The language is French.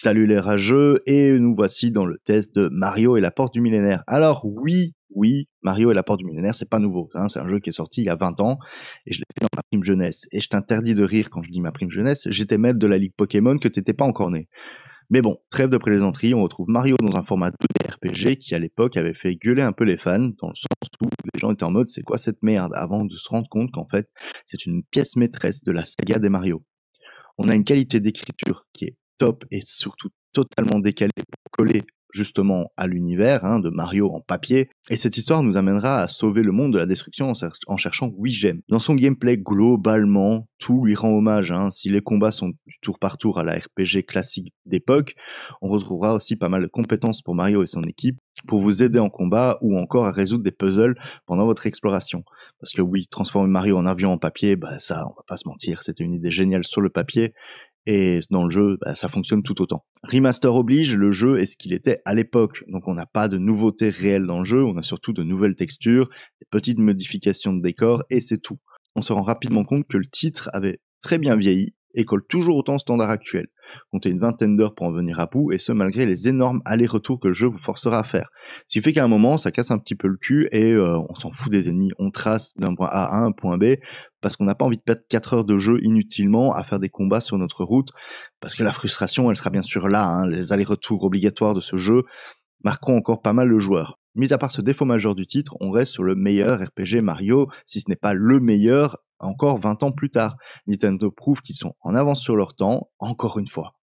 Salut les rageux et nous voici dans le test de Mario et la porte du millénaire. Alors oui, oui, Mario et la porte du millénaire, c'est pas nouveau. Hein, c'est un jeu qui est sorti il y a 20 ans et je l'ai fait dans ma prime jeunesse. Et je t'interdis de rire quand je dis ma prime jeunesse. J'étais maître de la ligue Pokémon que t'étais pas encore né. Mais bon, trêve de plaisanterie, on retrouve Mario dans un format de RPG qui à l'époque avait fait gueuler un peu les fans, dans le sens où les gens étaient en mode c'est quoi cette merde, avant de se rendre compte qu'en fait c'est une pièce maîtresse de la saga des Mario. On a une qualité d'écriture qui est top et surtout totalement décalé pour coller justement à l'univers hein, de Mario en papier, et cette histoire nous amènera à sauver le monde de la destruction en, cherchant 8 gemmes. Dans son gameplay, globalement, tout lui rend hommage. Hein. Si les combats sont tour par tour à la RPG classique d'époque, on retrouvera aussi pas mal de compétences pour Mario et son équipe pour vous aider en combat ou encore à résoudre des puzzles pendant votre exploration. Parce que oui, transformer Mario en avion en papier, bah ça, on va pas se mentir, c'était une idée géniale sur le papier, et dans le jeu, bah, ça fonctionne tout autant. Remaster oblige, le jeu est ce qu'il était à l'époque, donc on n'a pas de nouveautés réelles dans le jeu, on a surtout de nouvelles textures, des petites modifications de décor, et c'est tout. On se rend rapidement compte que le titre avait très bien vieilli, et colle toujours autant au standard actuel. Comptez une vingtaine d'heures pour en venir à bout, et ce malgré les énormes allers-retours que le jeu vous forcera à faire. Ce qui fait qu'à un moment, ça casse un petit peu le cul, et euh, on s'en fout des ennemis, on trace d'un point A à un point B, parce qu'on n'a pas envie de perdre 4 heures de jeu inutilement à faire des combats sur notre route, parce que la frustration, elle sera bien sûr là, hein. les allers-retours obligatoires de ce jeu marqueront encore pas mal le joueur. Mis à part ce défaut majeur du titre, on reste sur le meilleur RPG Mario, si ce n'est pas le meilleur encore 20 ans plus tard. Nintendo prouve qu'ils sont en avance sur leur temps, encore une fois.